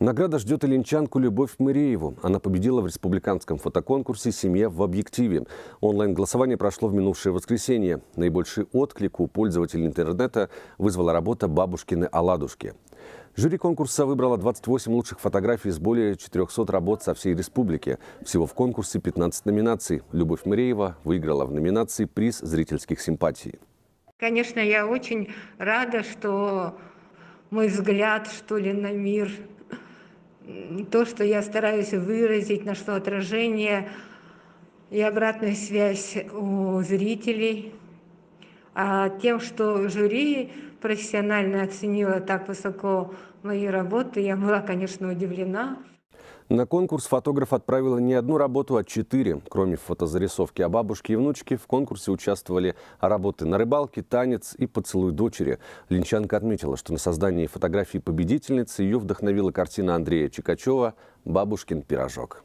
Награда ждет и линчанку Любовь Мырееву. Она победила в республиканском фотоконкурсе «Семья в объективе». Онлайн-голосование прошло в минувшее воскресенье. Наибольший отклик у пользователей интернета вызвала работа бабушкины оладушки. Жюри конкурса выбрало 28 лучших фотографий из более 400 работ со всей республики. Всего в конкурсе 15 номинаций. Любовь Мыреева выиграла в номинации приз зрительских симпатий. Конечно, я очень рада, что мой взгляд, что ли, на мир – то, что я стараюсь выразить, на что отражение и обратную связь у зрителей, а тем, что жюри профессионально оценило так высоко мои работы, я была, конечно, удивлена. На конкурс фотограф отправила не одну работу, а четыре. Кроме фотозарисовки о бабушке и внучке, в конкурсе участвовали работы на рыбалке, танец и поцелуй дочери. Линчанка отметила, что на создание фотографии победительницы ее вдохновила картина Андрея Чикачева «Бабушкин пирожок».